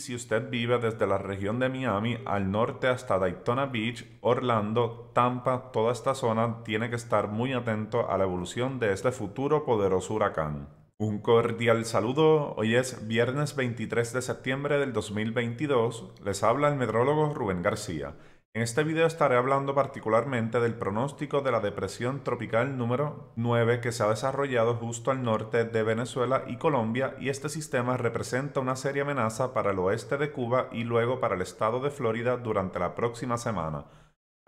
si usted vive desde la región de Miami al norte hasta Daytona Beach, Orlando, Tampa, toda esta zona tiene que estar muy atento a la evolución de este futuro poderoso huracán. Un cordial saludo, hoy es viernes 23 de septiembre del 2022, les habla el meteorólogo Rubén García. En este video estaré hablando particularmente del pronóstico de la depresión tropical número 9 que se ha desarrollado justo al norte de Venezuela y Colombia y este sistema representa una seria amenaza para el oeste de Cuba y luego para el estado de Florida durante la próxima semana.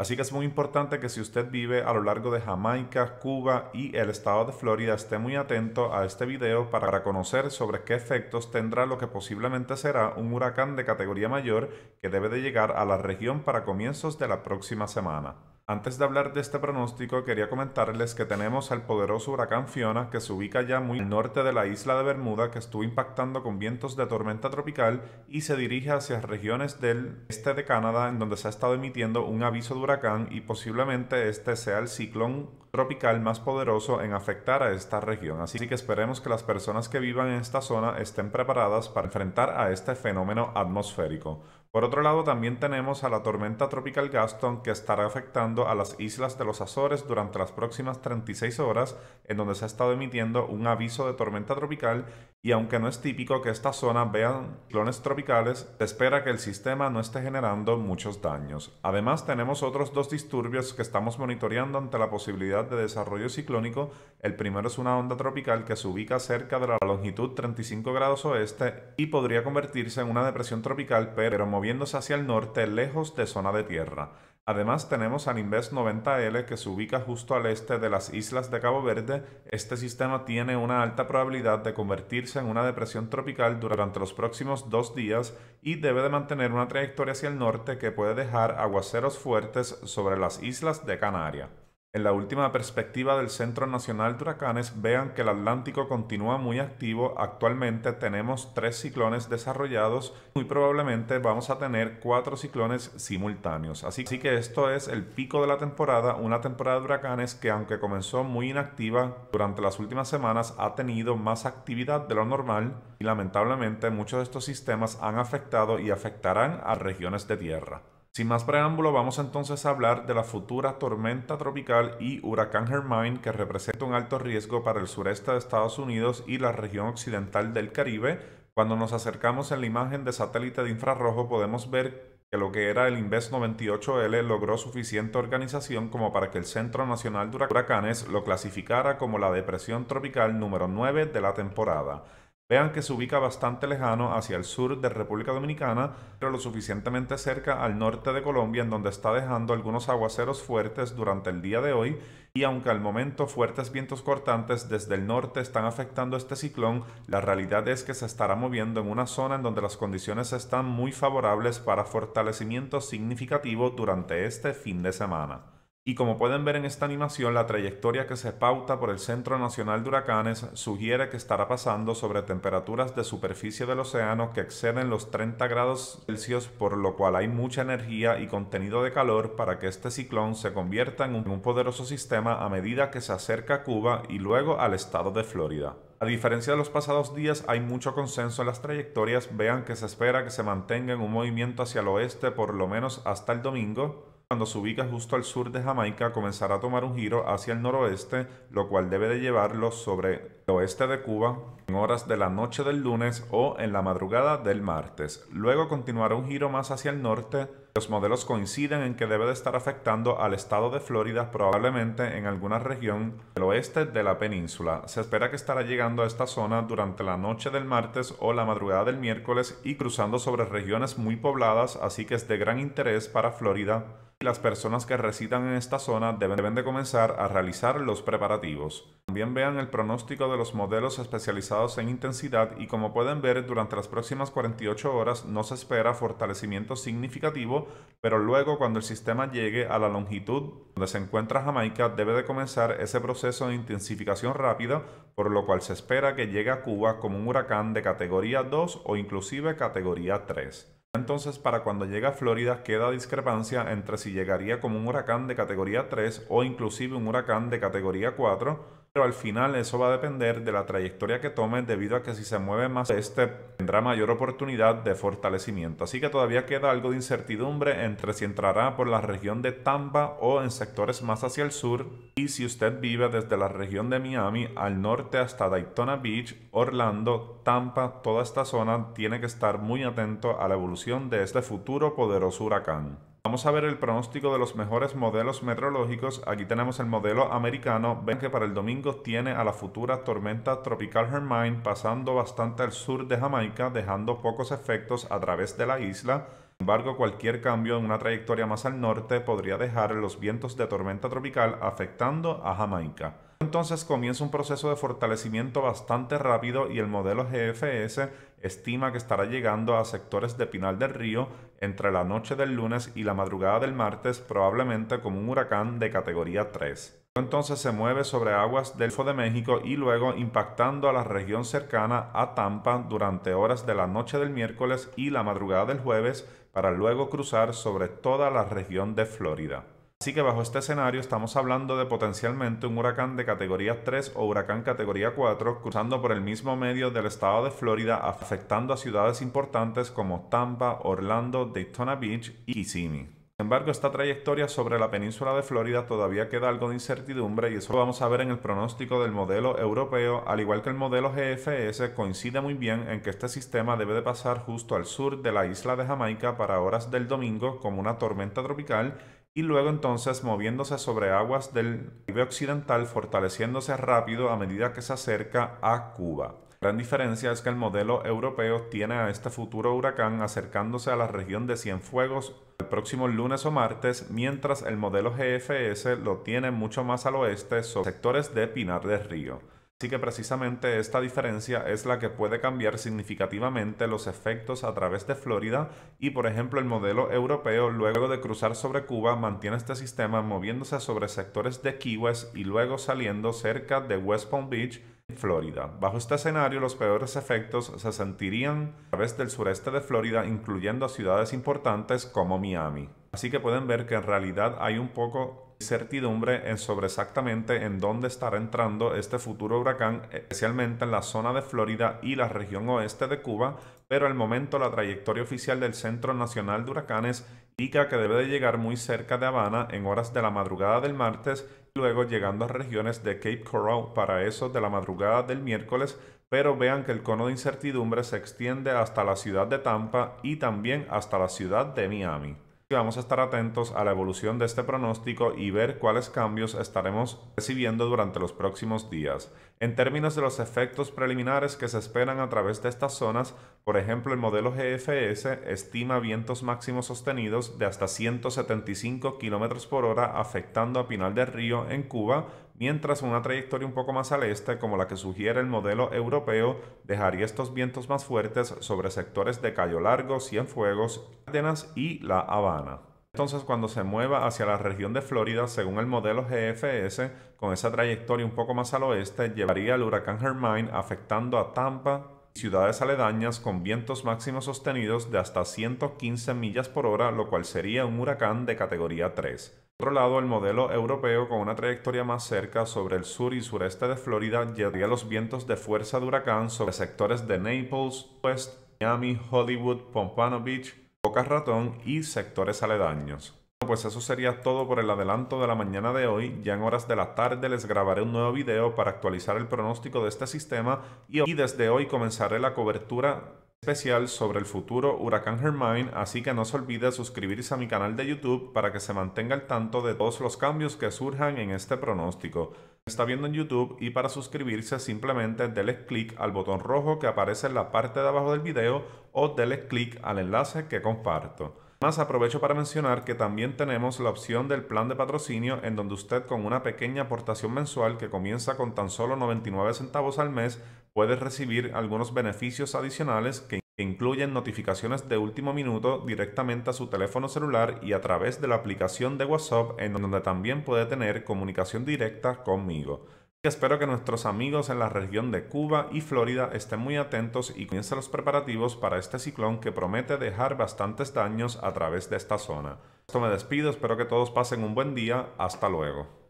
Así que es muy importante que si usted vive a lo largo de Jamaica, Cuba y el estado de Florida, esté muy atento a este video para conocer sobre qué efectos tendrá lo que posiblemente será un huracán de categoría mayor que debe de llegar a la región para comienzos de la próxima semana. Antes de hablar de este pronóstico, quería comentarles que tenemos el poderoso huracán Fiona, que se ubica ya muy al norte de la isla de Bermuda, que estuvo impactando con vientos de tormenta tropical y se dirige hacia regiones del este de Canadá, en donde se ha estado emitiendo un aviso de huracán y posiblemente este sea el ciclón tropical más poderoso en afectar a esta región. Así que esperemos que las personas que vivan en esta zona estén preparadas para enfrentar a este fenómeno atmosférico. Por otro lado, también tenemos a la tormenta tropical Gaston que estará afectando a las islas de los Azores durante las próximas 36 horas, en donde se ha estado emitiendo un aviso de tormenta tropical y aunque no es típico que esta zona vea clones tropicales, se espera que el sistema no esté generando muchos daños. Además, tenemos otros dos disturbios que estamos monitoreando ante la posibilidad de desarrollo ciclónico. El primero es una onda tropical que se ubica cerca de la longitud 35 grados oeste y podría convertirse en una depresión tropical, pero moviéndose hacia el norte lejos de zona de tierra. Además tenemos al Inves 90L que se ubica justo al este de las islas de Cabo Verde. Este sistema tiene una alta probabilidad de convertirse en una depresión tropical durante los próximos dos días y debe de mantener una trayectoria hacia el norte que puede dejar aguaceros fuertes sobre las islas de Canaria. En la última perspectiva del Centro Nacional de Huracanes, vean que el Atlántico continúa muy activo. Actualmente tenemos tres ciclones desarrollados. Muy probablemente vamos a tener cuatro ciclones simultáneos. Así, así que esto es el pico de la temporada, una temporada de huracanes que aunque comenzó muy inactiva durante las últimas semanas, ha tenido más actividad de lo normal y lamentablemente muchos de estos sistemas han afectado y afectarán a regiones de tierra. Sin más preámbulo, vamos entonces a hablar de la futura tormenta tropical y huracán Hermine que representa un alto riesgo para el sureste de Estados Unidos y la región occidental del Caribe. Cuando nos acercamos en la imagen de satélite de infrarrojo podemos ver que lo que era el Inves 98L logró suficiente organización como para que el Centro Nacional de Huracanes lo clasificara como la depresión tropical número 9 de la temporada. Vean que se ubica bastante lejano hacia el sur de República Dominicana, pero lo suficientemente cerca al norte de Colombia, en donde está dejando algunos aguaceros fuertes durante el día de hoy. Y aunque al momento fuertes vientos cortantes desde el norte están afectando este ciclón, la realidad es que se estará moviendo en una zona en donde las condiciones están muy favorables para fortalecimiento significativo durante este fin de semana. Y como pueden ver en esta animación, la trayectoria que se pauta por el Centro Nacional de Huracanes sugiere que estará pasando sobre temperaturas de superficie del océano que exceden los 30 grados Celsius, por lo cual hay mucha energía y contenido de calor para que este ciclón se convierta en un poderoso sistema a medida que se acerca a Cuba y luego al estado de Florida. A diferencia de los pasados días, hay mucho consenso en las trayectorias. Vean que se espera que se mantenga en un movimiento hacia el oeste por lo menos hasta el domingo cuando se ubica justo al sur de Jamaica, comenzará a tomar un giro hacia el noroeste, lo cual debe de llevarlo sobre el oeste de Cuba en horas de la noche del lunes o en la madrugada del martes. Luego continuará un giro más hacia el norte. Los modelos coinciden en que debe de estar afectando al estado de Florida, probablemente en alguna región del oeste de la península. Se espera que estará llegando a esta zona durante la noche del martes o la madrugada del miércoles y cruzando sobre regiones muy pobladas, así que es de gran interés para Florida las personas que residan en esta zona deben de comenzar a realizar los preparativos. También vean el pronóstico de los modelos especializados en intensidad y como pueden ver durante las próximas 48 horas no se espera fortalecimiento significativo, pero luego cuando el sistema llegue a la longitud donde se encuentra Jamaica debe de comenzar ese proceso de intensificación rápida, por lo cual se espera que llegue a Cuba como un huracán de categoría 2 o inclusive categoría 3. Entonces, para cuando llega a Florida, queda discrepancia entre si llegaría como un huracán de categoría 3 o inclusive un huracán de categoría 4 pero al final eso va a depender de la trayectoria que tome debido a que si se mueve más este tendrá mayor oportunidad de fortalecimiento. Así que todavía queda algo de incertidumbre entre si entrará por la región de Tampa o en sectores más hacia el sur y si usted vive desde la región de Miami al norte hasta Daytona Beach, Orlando, Tampa, toda esta zona tiene que estar muy atento a la evolución de este futuro poderoso huracán. Vamos a ver el pronóstico de los mejores modelos meteorológicos. Aquí tenemos el modelo americano. Ven que para el domingo tiene a la futura tormenta tropical Hermine pasando bastante al sur de Jamaica, dejando pocos efectos a través de la isla. Sin embargo, cualquier cambio en una trayectoria más al norte podría dejar los vientos de tormenta tropical afectando a Jamaica. Entonces comienza un proceso de fortalecimiento bastante rápido y el modelo GFS estima que estará llegando a sectores de Pinal del Río entre la noche del lunes y la madrugada del martes, probablemente como un huracán de categoría 3. Entonces se mueve sobre aguas del Golfo de México y luego impactando a la región cercana a Tampa durante horas de la noche del miércoles y la madrugada del jueves para luego cruzar sobre toda la región de Florida. Así que bajo este escenario estamos hablando de potencialmente un huracán de categoría 3 o huracán categoría 4 cruzando por el mismo medio del estado de Florida afectando a ciudades importantes como Tampa, Orlando, Daytona Beach y Kissimmee. Sin embargo, esta trayectoria sobre la península de Florida todavía queda algo de incertidumbre y eso lo vamos a ver en el pronóstico del modelo europeo, al igual que el modelo GFS coincide muy bien en que este sistema debe de pasar justo al sur de la isla de Jamaica para horas del domingo como una tormenta tropical y luego entonces moviéndose sobre aguas del Caribe Occidental, fortaleciéndose rápido a medida que se acerca a Cuba. La gran diferencia es que el modelo europeo tiene a este futuro huracán acercándose a la región de Cienfuegos el próximo lunes o martes, mientras el modelo GFS lo tiene mucho más al oeste, sobre sectores de Pinar del Río. Así que precisamente esta diferencia es la que puede cambiar significativamente los efectos a través de Florida y por ejemplo el modelo europeo luego de cruzar sobre Cuba mantiene este sistema moviéndose sobre sectores de Key West y luego saliendo cerca de West Palm Beach, Florida. Bajo este escenario los peores efectos se sentirían a través del sureste de Florida incluyendo ciudades importantes como Miami. Así que pueden ver que en realidad hay un poco incertidumbre en sobre exactamente en dónde estará entrando este futuro huracán, especialmente en la zona de Florida y la región oeste de Cuba, pero al momento la trayectoria oficial del Centro Nacional de Huracanes indica que debe de llegar muy cerca de Habana en horas de la madrugada del martes luego llegando a regiones de Cape Coral para eso de la madrugada del miércoles, pero vean que el cono de incertidumbre se extiende hasta la ciudad de Tampa y también hasta la ciudad de Miami vamos a estar atentos a la evolución de este pronóstico y ver cuáles cambios estaremos recibiendo durante los próximos días. En términos de los efectos preliminares que se esperan a través de estas zonas, por ejemplo, el modelo GFS estima vientos máximos sostenidos de hasta 175 km por hora afectando a Pinal del Río en Cuba, mientras una trayectoria un poco más al este, como la que sugiere el modelo europeo, dejaría estos vientos más fuertes sobre sectores de Cayo Largo, Cienfuegos, Cárdenas y La Habana. Entonces, cuando se mueva hacia la región de Florida, según el modelo GFS, con esa trayectoria un poco más al oeste, llevaría el huracán Hermine afectando a Tampa, ciudades aledañas con vientos máximos sostenidos de hasta 115 millas por hora, lo cual sería un huracán de categoría 3. Por otro lado, el modelo europeo con una trayectoria más cerca sobre el sur y sureste de Florida llevaría los vientos de fuerza de huracán sobre sectores de Naples, West, Miami, Hollywood, Pompano Beach, Ratón y sectores aledaños. Pues eso sería todo por el adelanto de la mañana de hoy. Ya en horas de la tarde les grabaré un nuevo video para actualizar el pronóstico de este sistema y desde hoy comenzaré la cobertura especial sobre el futuro huracán Hermine, así que no se olvide suscribirse a mi canal de YouTube para que se mantenga al tanto de todos los cambios que surjan en este pronóstico. Está viendo en YouTube y para suscribirse simplemente dele clic al botón rojo que aparece en la parte de abajo del video o dele clic al enlace que comparto. Además, aprovecho para mencionar que también tenemos la opción del plan de patrocinio en donde usted con una pequeña aportación mensual que comienza con tan solo 99 centavos al mes puede recibir algunos beneficios adicionales que incluyen notificaciones de último minuto directamente a su teléfono celular y a través de la aplicación de WhatsApp en donde también puede tener comunicación directa conmigo. Espero que nuestros amigos en la región de Cuba y Florida estén muy atentos y comiencen los preparativos para este ciclón que promete dejar bastantes daños a través de esta zona. Esto me despido, espero que todos pasen un buen día, hasta luego.